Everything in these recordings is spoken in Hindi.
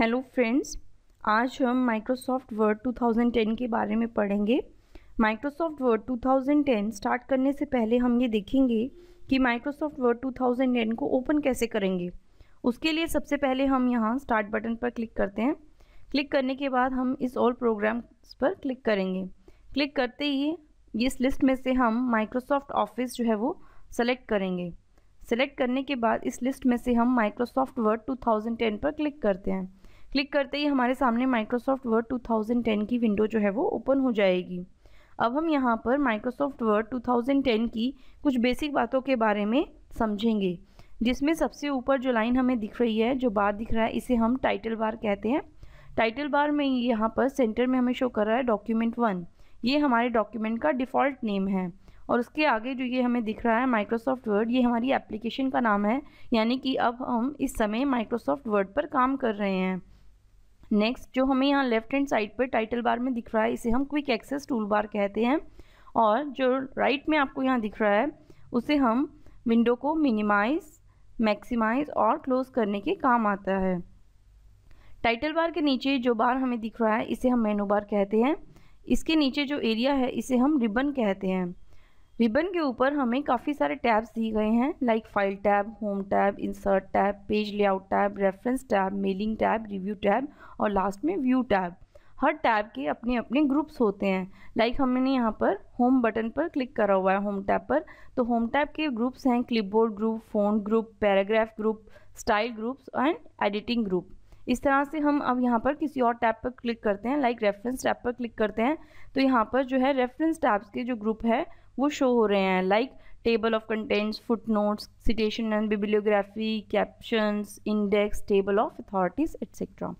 हेलो फ्रेंड्स आज हम माइक्रोसॉफ्ट वर्ड 2010 के बारे में पढ़ेंगे माइक्रोसॉफ्ट वर्ड 2010 स्टार्ट करने से पहले हम ये देखेंगे कि माइक्रोसॉफ्ट वर्ड 2010 को ओपन कैसे करेंगे उसके लिए सबसे पहले हम यहाँ स्टार्ट बटन पर क्लिक करते हैं क्लिक करने के बाद हम इस ऑल प्रोग्राम्स पर क्लिक करेंगे क्लिक करते ही इस लिस्ट में से हम माइक्रोसॉफ्ट ऑफिस जो है वो सेलेक्ट करेंगे सेलेक्ट करने के बाद इस लिस्ट में से हम माइक्रोसॉफ्ट वर्ड 2010 पर क्लिक करते हैं क्लिक करते ही हमारे सामने माइक्रोसॉफ्ट वर्ड 2010 की विंडो जो है वो ओपन हो जाएगी अब हम यहाँ पर माइक्रोसॉफ्ट वर्ड 2010 की कुछ बेसिक बातों के बारे में समझेंगे जिसमें सबसे ऊपर जो लाइन हमें दिख रही है जो बार दिख रहा है इसे हम टाइटल बार कहते हैं टाइटल बार में यहाँ पर सेंटर में हमें शो कर रहा है डॉक्यूमेंट वन ये हमारे डॉक्यूमेंट का डिफ़ॉल्ट नेम है और उसके आगे जो ये हमें दिख रहा है माइक्रोसॉफ्ट वर्ड ये हमारी एप्लीकेशन का नाम है यानी कि अब हम इस समय माइक्रोसॉफ्ट वर्ड पर काम कर रहे हैं नेक्स्ट जो हमें यहाँ लेफ्ट हैंड साइड पर टाइटल बार में दिख रहा है इसे हम क्विक एक्सेस टूल बार कहते हैं और जो राइट right में आपको यहाँ दिख रहा है उसे हम विंडो को मिनिमाइज मैक्सिमाइज और क्लोज करने के काम आता है टाइटल बार के नीचे जो बार हमें दिख रहा है इसे हम मेनू बार कहते हैं इसके नीचे जो एरिया है इसे हम रिबन कहते हैं रिबन के ऊपर हमें काफ़ी सारे टैब्स दिए गए हैं like file tab home tab insert tab page layout tab reference tab mailing tab review tab और लास्ट में व्यू टैब हर टैब के अपने अपने ग्रुप्स होते हैं लाइक हमने यहाँ पर होम बटन पर क्लिक करा हुआ है होम टैब पर तो होम टैब के ग्रुप्स हैं clipboard group font group paragraph group style groups and editing group इस तरह से हम अब यहाँ पर किसी और टैब पर क्लिक करते हैं लाइक रेफरेंस टैब पर क्लिक करते हैं तो यहाँ पर जो है रेफरेंस टैब्स के जो ग्रुप है वो शो हो रहे हैं like table of contents footnotes citation and bibliography captions index table of authorities etcetera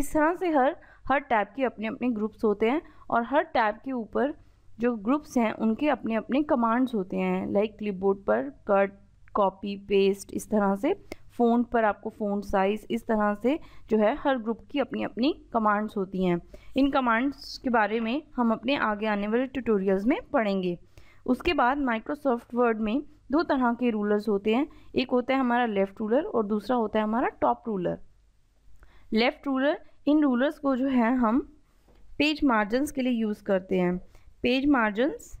इस तरह से हर हर टैब के अपने अपने ग्रुप्स होते हैं और हर टैब के ऊपर जो ग्रुप्स हैं उनके अपने अपने कमांड्स होते हैं लाइक क्लिपबोर्ड पर कट कॉपी पेस्ट इस तरह से फ़ोन पर आपको फ़ोन साइज़ इस तरह से जो है हर ग्रुप की अपनी अपनी कमांड्स होती हैं इन कमांड्स के बारे में हम अपने आगे आने वाले ट्यूटोरियल्स में पढ़ेंगे उसके बाद माइक्रोसॉफ्ट वर्ड में दो तरह के रूलर्स होते हैं एक होता है हमारा लेफ़्ट रूलर और दूसरा होता है हमारा टॉप रूलर लेफ़्ट रूलर इन रूलर्स को जो है हम पेज मार्जन्स के लिए यूज़ करते हैं पेज मार्जन्स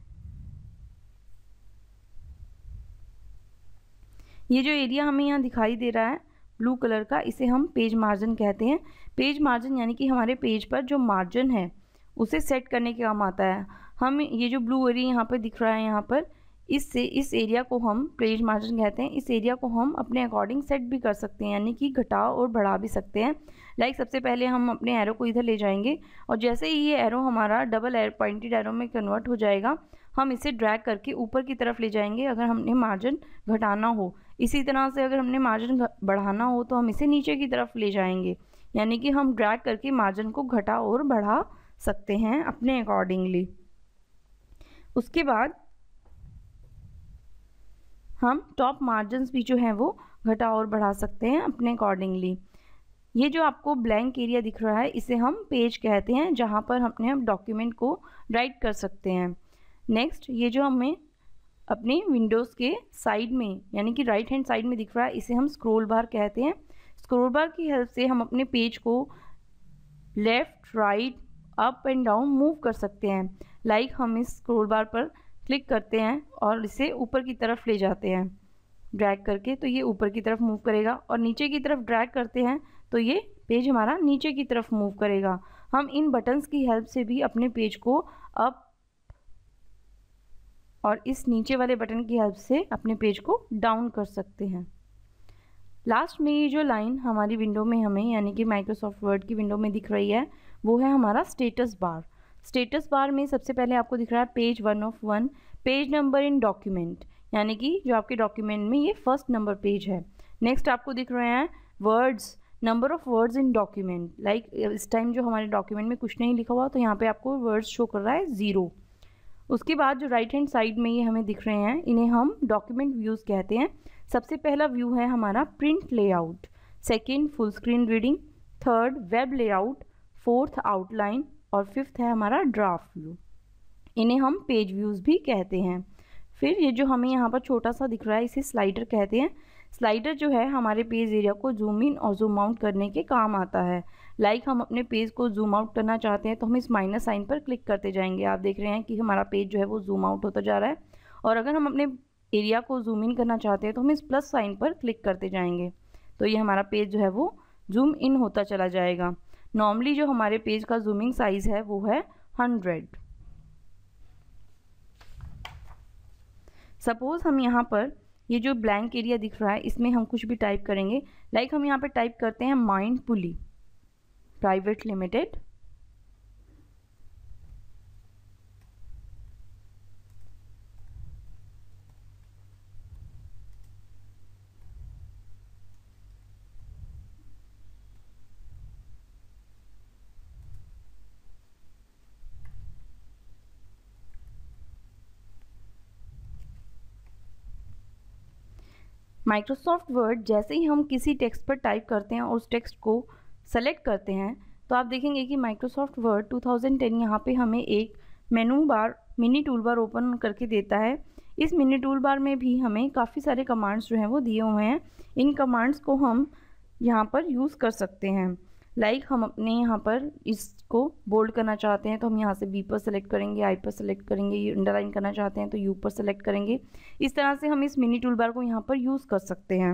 ये जो एरिया हमें यहाँ दिखाई दे रहा है ब्लू कलर का इसे हम पेज मार्जिन कहते हैं पेज मार्जिन यानी कि हमारे पेज पर जो मार्जिन है उसे सेट करने के काम आता है हम ये जो ब्लू एरिया यहाँ पर दिख रहा है यहाँ पर इससे इस एरिया को हम पेज मार्जिन कहते हैं इस एरिया को हम अपने अकॉर्डिंग सेट भी कर सकते हैं यानी कि घटाओ और बढ़ा भी सकते हैं लाइक सबसे पहले हम अपने एरो को इधर ले जाएंगे और जैसे ही ये एरो हमारा डबल एरो पॉइंटेड एरो में कन्वर्ट हो जाएगा हम इसे ड्रैग करके ऊपर की तरफ ले जाएंगे अगर हमने मार्जिन घटाना हो इसी तरह से अगर हमने मार्जिन बढ़ाना हो तो हम इसे नीचे की तरफ ले जाएंगे यानी कि हम ड्रैग करके मार्जिन को घटा और बढ़ा सकते हैं अपने अकॉर्डिंगली उसके बाद हम टॉप मार्जिन भी जो हैं वो घटा और बढ़ा सकते हैं अपने अकॉर्डिंगली ये जो आपको ब्लैंक एरिया दिख रहा है इसे हम पेज कहते हैं जहाँ पर हमने हम डॉक्यूमेंट को राइट कर सकते हैं नेक्स्ट ये जो हमें अपने विंडोज़ के साइड में यानी कि राइट हैंड साइड में दिख रहा है इसे हम स्क्रोल बार कहते हैं स्क्रोल बार की हेल्प से हम अपने पेज को left right up and down move कर सकते हैं लाइक like हम इस स्क्रोल बार पर क्लिक करते हैं और इसे ऊपर की तरफ ले जाते हैं ड्रैग करके तो ये ऊपर की तरफ मूव करेगा और नीचे की तरफ ड्रैग करते हैं तो ये पेज हमारा नीचे की तरफ मूव करेगा हम इन बटन्स की हेल्प से भी अपने पेज को अप और इस नीचे वाले बटन की हेल्प से अपने पेज को डाउन कर सकते हैं लास्ट में ये जो लाइन हमारी विंडो में हमें यानी कि माइक्रोसॉफ्ट वर्ड की विंडो में दिख रही है वो है हमारा स्टेटस बार स्टेटस बार में सबसे पहले आपको दिख रहा है page one of one page number in document यानी कि जो आपके डॉक्यूमेंट में ये फर्स्ट नंबर पेज है नेक्स्ट आपको दिख रहे हैं words number of words in document like इस टाइम जो हमारे डॉक्यूमेंट में कुछ नहीं लिखा हुआ तो यहाँ पे आपको वर्ड्स शो कर रहा है ज़ीरो उसके बाद जो राइट हैंड साइड में ये हमें दिख रहे हैं इन्हें हम डॉक्यूमेंट व्यूज़ कहते हैं सबसे पहला व्यू है हमारा print layout second full screen reading third web layout fourth outline और फिफ्थ है हमारा ड्राफ्ट व्यू इन्हें हम पेज व्यूज़ भी कहते हैं फिर ये जो हमें यहाँ पर छोटा सा दिख रहा है इसे स्लाइडर कहते हैं स्लाइडर जो है हमारे पेज एरिया को जूम इन और जूम आउट करने के काम आता है लाइक like हम अपने पेज को जूम आउट करना चाहते हैं तो हम इस माइनस साइन पर क्लिक करते जाएंगे आप देख रहे हैं कि हमारा पेज जो है वो जूम आउट होता जा रहा है और अगर हम अपने एरिया को जूम इन करना चाहते हैं तो हम इस प्लस साइन पर क्लिक करते जाएंगे तो ये हमारा पेज जो है वो जूम इन होता चला जाएगा नॉर्मली जो हमारे पेज का जूमिंग साइज़ है वो है हंड्रेड सपोज़ हम यहाँ पर ये जो ब्लैंक एरिया दिख रहा है इसमें हम कुछ भी टाइप करेंगे लाइक like हम यहाँ पे टाइप करते हैं mind pulley private limited Microsoft Word जैसे ही हम किसी टेक्स्ट पर टाइप करते हैं और उस टेक्स्ट को सेलेक्ट करते हैं तो आप देखेंगे कि माइक्रोसॉफ्ट वर्ड 2010 यहाँ पर हमें एक menu bar mini tool bar open करके देता है इस मिनी टूल बार में भी हमें काफ़ी सारे कमांड्स जो हैं वो दिए हुए हैं इन कमांड्स को हम यहाँ पर यूज़ कर सकते हैं लाइक like हम अपने यहाँ पर इसको बोल्ड करना चाहते हैं तो हम यहाँ से बी पर सेलेक्ट करेंगे आई पर सेलेक्ट करेंगे ये अंडरलाइन करना चाहते हैं तो यू पर सेलेक्ट करेंगे इस तरह से हम इस मिनी टूल बार को यहाँ पर यूज़ कर सकते हैं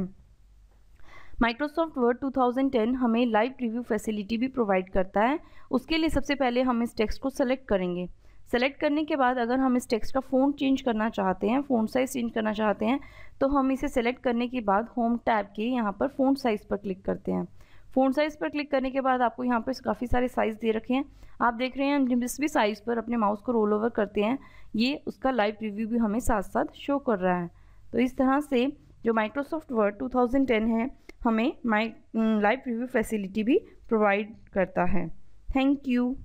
माइक्रोसॉफ्ट वर्ड 2010 हमें लाइव रिव्यू फैसिलिटी भी प्रोवाइड करता है उसके लिए सबसे पहले हम इस टेक्स्ट को सेलेक्ट करेंगे सेलेक्ट करने के बाद अगर हम इस टेक्स्ट का फ़ोन चेंज करना चाहते हैं फ़ोन साइज़ चेंज करना चाहते हैं तो हम इसे सेलेक्ट करने के बाद होम टैब के यहाँ पर फ़ोन साइज़ पर क्लिक करते हैं फ़ोन साइज़ पर क्लिक करने के बाद आपको यहाँ पर काफ़ी सारे साइज़ दे रखे हैं आप देख रहे हैं हम जिस भी साइज़ पर अपने माउस को रोल ओवर करते हैं ये उसका लाइव रिव्यू भी हमें साथ साथ शो कर रहा है तो इस तरह से जो माइक्रोसॉफ्ट वर्ड 2010 है हमें माइ लाइव रिव्यू फैसिलिटी भी प्रोवाइड करता है थैंक यू